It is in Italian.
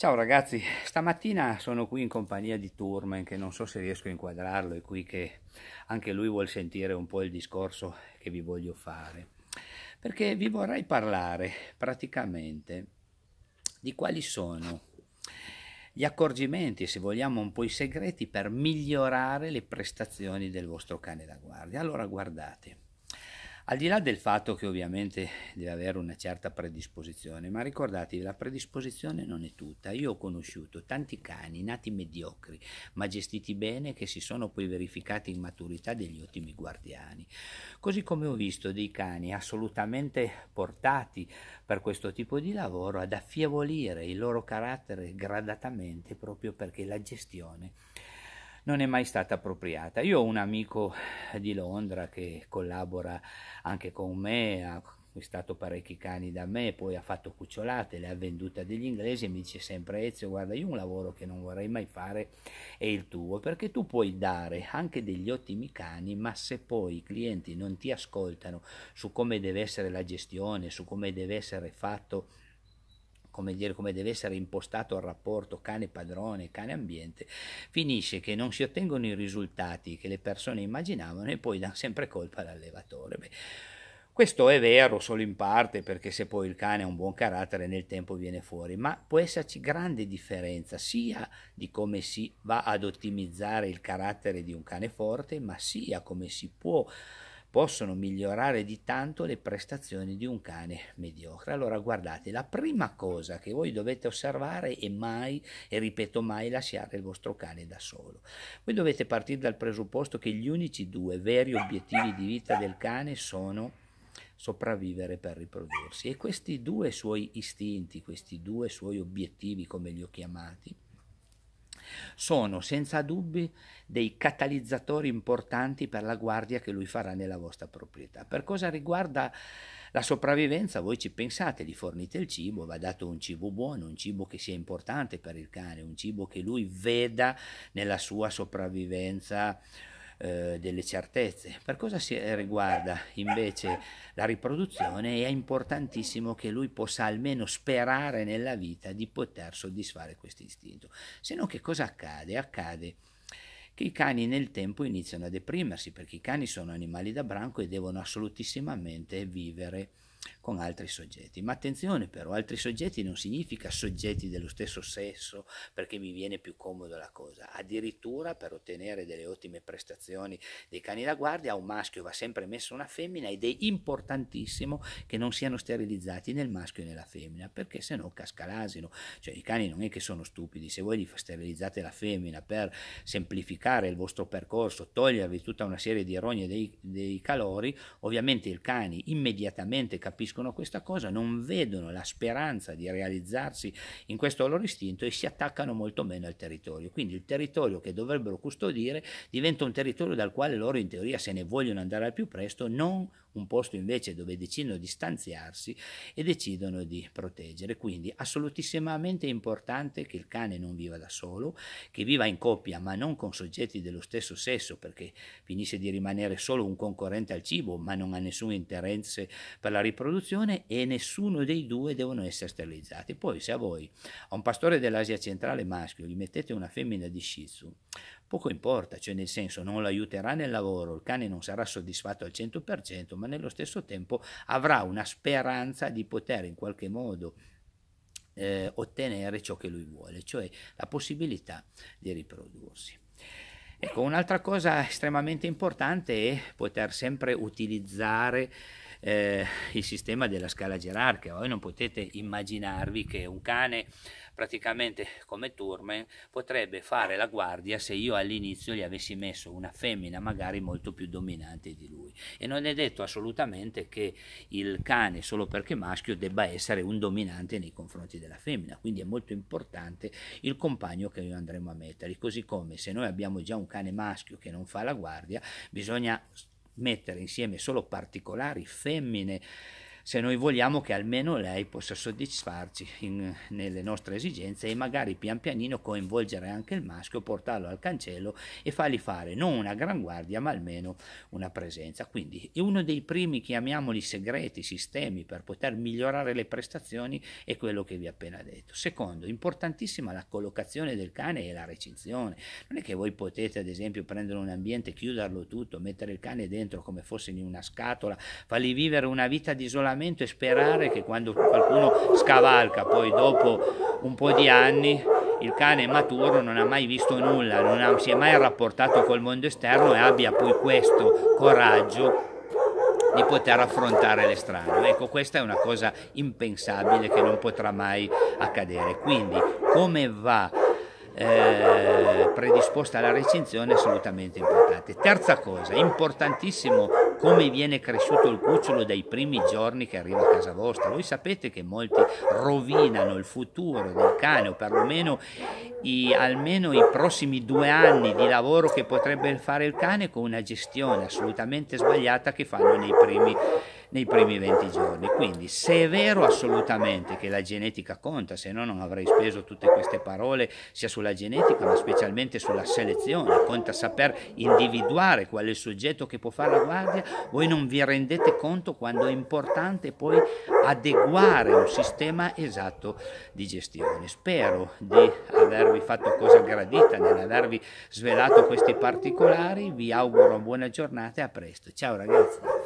Ciao ragazzi, stamattina sono qui in compagnia di Turman che non so se riesco a inquadrarlo, è qui che anche lui vuole sentire un po' il discorso che vi voglio fare, perché vi vorrei parlare praticamente di quali sono gli accorgimenti, se vogliamo un po' i segreti per migliorare le prestazioni del vostro cane da guardia. Allora guardate, al di là del fatto che ovviamente deve avere una certa predisposizione, ma ricordatevi, la predisposizione non è tutta. Io ho conosciuto tanti cani nati mediocri, ma gestiti bene, che si sono poi verificati in maturità degli ottimi guardiani. Così come ho visto dei cani assolutamente portati per questo tipo di lavoro ad affievolire il loro carattere gradatamente proprio perché la gestione non è mai stata appropriata. Io ho un amico di Londra che collabora anche con me, ha acquistato parecchi cani da me, poi ha fatto cucciolate, le ha vendute degli inglesi e mi dice sempre Ezio guarda io un lavoro che non vorrei mai fare è il tuo, perché tu puoi dare anche degli ottimi cani, ma se poi i clienti non ti ascoltano su come deve essere la gestione, su come deve essere fatto come, dire, come deve essere impostato il rapporto cane padrone, cane ambiente, finisce che non si ottengono i risultati che le persone immaginavano e poi danno sempre colpa all'allevatore. Beh, questo è vero solo in parte perché se poi il cane ha un buon carattere nel tempo viene fuori, ma può esserci grande differenza sia di come si va ad ottimizzare il carattere di un cane forte, ma sia come si può possono migliorare di tanto le prestazioni di un cane mediocre. Allora guardate, la prima cosa che voi dovete osservare è mai, e ripeto mai, lasciare il vostro cane da solo. Voi dovete partire dal presupposto che gli unici due veri obiettivi di vita del cane sono sopravvivere per riprodursi e questi due suoi istinti, questi due suoi obiettivi come li ho chiamati, sono senza dubbi dei catalizzatori importanti per la guardia che lui farà nella vostra proprietà. Per cosa riguarda la sopravvivenza, voi ci pensate, gli fornite il cibo, va dato un cibo buono, un cibo che sia importante per il cane, un cibo che lui veda nella sua sopravvivenza eh, delle certezze. Per cosa eh, riguarda invece la riproduzione, è importantissimo che lui possa almeno sperare nella vita di poter soddisfare questo istinto. Se no che cosa accade? Accade che i cani nel tempo iniziano a deprimersi perché i cani sono animali da branco e devono assolutissimamente vivere con altri soggetti. Ma attenzione però, altri soggetti non significa soggetti dello stesso sesso perché mi viene più comodo la cosa. Addirittura per ottenere delle ottime prestazioni dei cani da guardia a un maschio va sempre messa una femmina ed è importantissimo che non siano sterilizzati nel maschio e nella femmina perché se no casca l'asino. Cioè i cani non è che sono stupidi, se voi gli sterilizzate la femmina per semplificare il vostro percorso, togliervi tutta una serie di rogne dei, dei calori, ovviamente i cani immediatamente capiscono capiscono questa cosa, non vedono la speranza di realizzarsi in questo loro istinto e si attaccano molto meno al territorio. Quindi il territorio che dovrebbero custodire diventa un territorio dal quale loro in teoria se ne vogliono andare al più presto, non un posto invece dove decidono di stanziarsi e decidono di proteggere. Quindi assolutissimamente importante che il cane non viva da solo, che viva in coppia ma non con soggetti dello stesso sesso perché finisce di rimanere solo un concorrente al cibo ma non ha nessun interesse per la riproduzione produzione e nessuno dei due devono essere sterilizzati. Poi se a voi, a un pastore dell'Asia centrale maschio, gli mettete una femmina di Shih Tzu, poco importa, cioè nel senso non l'aiuterà nel lavoro, il cane non sarà soddisfatto al 100%, ma nello stesso tempo avrà una speranza di poter in qualche modo eh, ottenere ciò che lui vuole, cioè la possibilità di riprodursi. Ecco, un'altra cosa estremamente importante è poter sempre utilizzare eh, il sistema della scala gerarchica. Voi non potete immaginarvi che un cane praticamente come Turman potrebbe fare la guardia se io all'inizio gli avessi messo una femmina magari molto più dominante di lui e non è detto assolutamente che il cane solo perché maschio debba essere un dominante nei confronti della femmina quindi è molto importante il compagno che noi andremo a mettere così come se noi abbiamo già un cane maschio che non fa la guardia bisogna mettere insieme solo particolari femmine se noi vogliamo che almeno lei possa soddisfarci in, nelle nostre esigenze e magari pian pianino coinvolgere anche il maschio, portarlo al cancello e fargli fare non una gran guardia ma almeno una presenza. Quindi uno dei primi, chiamiamoli segreti, sistemi per poter migliorare le prestazioni è quello che vi ho appena detto. Secondo, importantissima la collocazione del cane e la recinzione. Non è che voi potete ad esempio prendere un ambiente, chiuderlo tutto, mettere il cane dentro come fosse in una scatola, fargli vivere una vita di isolamento Parlamento e sperare che quando qualcuno scavalca poi dopo un po' di anni il cane maturo non ha mai visto nulla, non ha, si è mai rapportato col mondo esterno e abbia poi questo coraggio di poter affrontare l'estraneo. Ecco, questa è una cosa impensabile che non potrà mai accadere. Quindi come va eh, predisposta la recinzione è assolutamente importante. Terza cosa, importantissimo come viene cresciuto il cucciolo dai primi giorni che arriva a casa vostra. Voi sapete che molti rovinano il futuro del cane o perlomeno i, almeno i prossimi due anni di lavoro che potrebbe fare il cane con una gestione assolutamente sbagliata che fanno nei primi giorni nei primi 20 giorni. Quindi se è vero assolutamente che la genetica conta, se no non avrei speso tutte queste parole sia sulla genetica ma specialmente sulla selezione, conta saper individuare qual è il soggetto che può fare la guardia, voi non vi rendete conto quando è importante poi adeguare un sistema esatto di gestione. Spero di avervi fatto cosa gradita nell'avervi svelato questi particolari, vi auguro buona giornata e a presto. Ciao ragazzi!